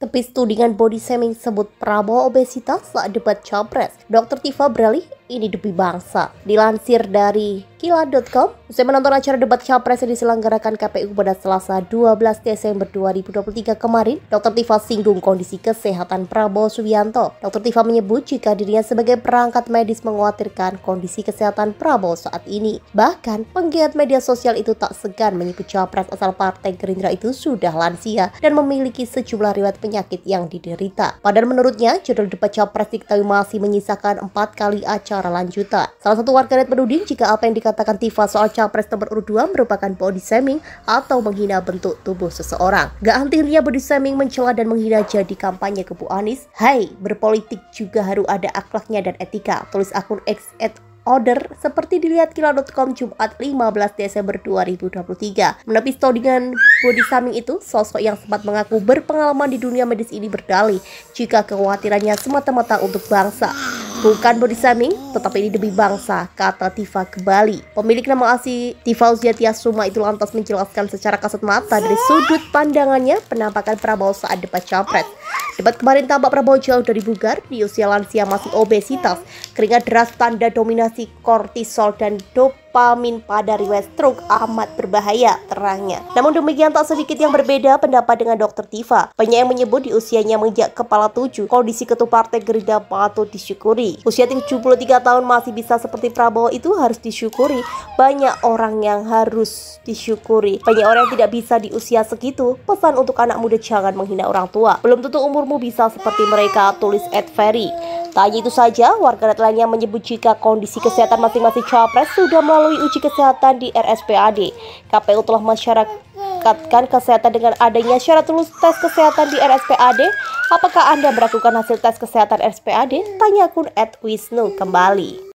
Tepis tudingan body shaming sebut Prabowo obesitas saat debat capres. Dr. Tifa beralih ini demi bangsa. Dilansir dari kila.com, usai menonton acara debat capres yang diselenggarakan KPU pada Selasa 12 Desember 2023 kemarin, Dr. Tifa singgung kondisi kesehatan Prabowo Subianto. Dr. Tifa menyebut jika dirinya sebagai perangkat medis mengkhawatirkan kondisi kesehatan Prabowo saat ini. Bahkan, penggiat media sosial itu tak segan menyebut capres asal Partai Gerindra itu sudah lansia dan memiliki sejumlah riwayat penyakit yang diderita. Padahal menurutnya, judul debat capres diketahui masih menyisakan empat kali acara secara lanjutan. Salah satu warganet menuding jika apa yang dikatakan Tifa soal capres nomor urut 2 merupakan body shaming atau menghina bentuk tubuh seseorang. Gak henti body shaming mencela dan menghina jadi kampanye ke Bu Anies. Hai, berpolitik juga harus ada akhlaknya dan etika. Tulis akun X at order seperti dilihat kilo.com Jumat 15 Desember 2023. Menepis todingan body shaming itu, sosok yang sempat mengaku berpengalaman di dunia medis ini berdalih jika kekhawatirannya semata-mata untuk bangsa. Bukan body shaming, tetapi ini demi bangsa, kata Tifa kembali. Pemilik nama asli Tifa Uziatia Suma itu lantas menjelaskan secara kasat mata dari sudut pandangannya penampakan Prabowo saat debat capres. Debat kemarin tampak Prabowo jauh dari bugar, di usia lansia masih obesitas, keringat deras tanda dominasi kortisol dan dopamin pada riwayat stroke amat berbahaya terangnya. Namun demikian tak sedikit yang berbeda pendapat dengan dokter Tifa. Banyak yang menyebut di usianya menginjak kepala tujuh, kondisi ketua partai Gerida patut disyukuri sendiri. Usia 73 tahun masih bisa seperti Prabowo itu harus disyukuri. Banyak orang yang harus disyukuri. Banyak orang yang tidak bisa di usia segitu. Pesan untuk anak muda jangan menghina orang tua. Belum tentu umurmu bisa seperti mereka, tulis Ed Ferry. Tanya itu saja, warga lainnya menyebut jika kondisi kesehatan masing-masing capres sudah melalui uji kesehatan di RSPAD. KPU telah masyarakat meningkatkan kesehatan dengan adanya syarat lulus tes kesehatan di RSPAD? Apakah Anda melakukan hasil tes kesehatan RSPAD? Tanya akun at Wisnu kembali.